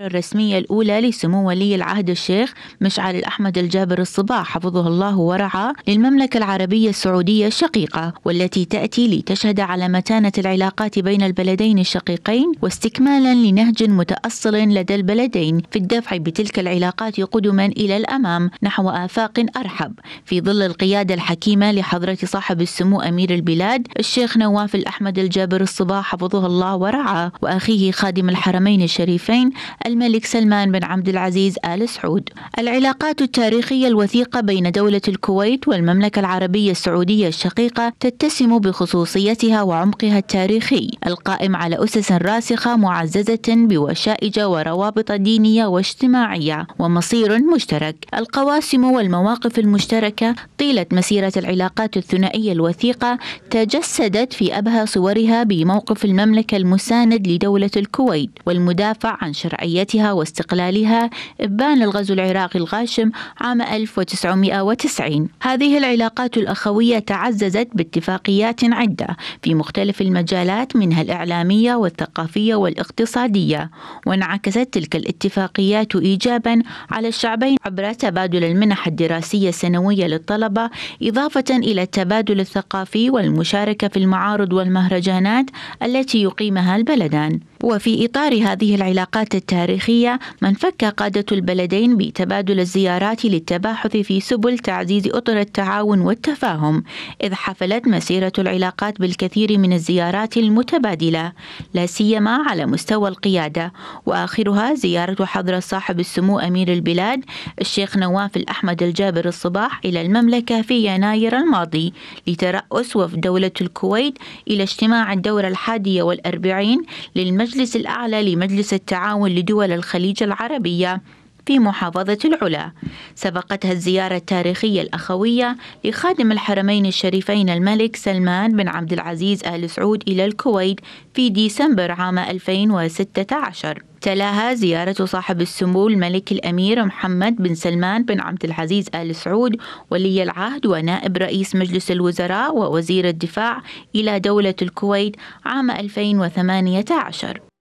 الرسمية الأولى لسمو ولي العهد الشيخ مشعل الأحمد الجابر الصباح حفظه الله ورعاه للمملكة العربية السعودية الشقيقة والتي تأتي لتشهد على متانة العلاقات بين البلدين الشقيقين واستكمالا لنهج متأصل لدى البلدين في الدفع بتلك العلاقات قدما إلى الأمام نحو آفاق أرحب في ظل القيادة الحكيمة لحضرة صاحب السمو أمير البلاد الشيخ نواف الأحمد الجابر الصباح حفظه الله ورعاه وأخيه خادم الحرمين الشريفين الملك سلمان بن عبد العزيز آل سعود العلاقات التاريخية الوثيقة بين دولة الكويت والمملكة العربية السعودية الشقيقة تتسم بخصوصيتها وعمقها التاريخي القائم على أسس راسخة معززة بوشائج وروابط دينية واجتماعية ومصير مشترك القواسم والمواقف المشتركة طيلة مسيرة العلاقات الثنائية الوثيقة تجسدت في أبهى صورها بموقف المملكة المساند لدولة الكويت والمدافع عن شرعية وحريتها واستقلالها إبان الغزو العراقي الغاشم عام 1990 هذه العلاقات الأخوية تعززت باتفاقيات عدة في مختلف المجالات منها الإعلامية والثقافية والاقتصادية وانعكست تلك الاتفاقيات إيجابا على الشعبين عبر تبادل المنح الدراسية السنوية للطلبة إضافة إلى التبادل الثقافي والمشاركة في المعارض والمهرجانات التي يقيمها البلدان وفي إطار هذه العلاقات التاريخية ما انفك قادة البلدين بتبادل الزيارات للتباحث في سبل تعزيز أطر التعاون والتفاهم إذ حفلت مسيرة العلاقات بالكثير من الزيارات المتبادلة لا سيما على مستوى القيادة وآخرها زيارة حضرة صاحب السمو أمير البلاد الشيخ نواف الأحمد الجابر الصباح إلى المملكة في يناير الماضي لترأس وفد دولة الكويت إلى اجتماع الدورة الحادية والأربعين للمجلس المجلس الأعلى لمجلس التعاون لدول الخليج العربية في محافظة العلا سبقتها الزيارة التاريخية الأخوية لخادم الحرمين الشريفين الملك سلمان بن عبد العزيز آل سعود إلى الكويت في ديسمبر عام 2016 تلاها زيارة صاحب السمو الملك الأمير محمد بن سلمان بن عبد العزيز آل سعود ولي العهد ونائب رئيس مجلس الوزراء ووزير الدفاع إلى دولة الكويت عام 2018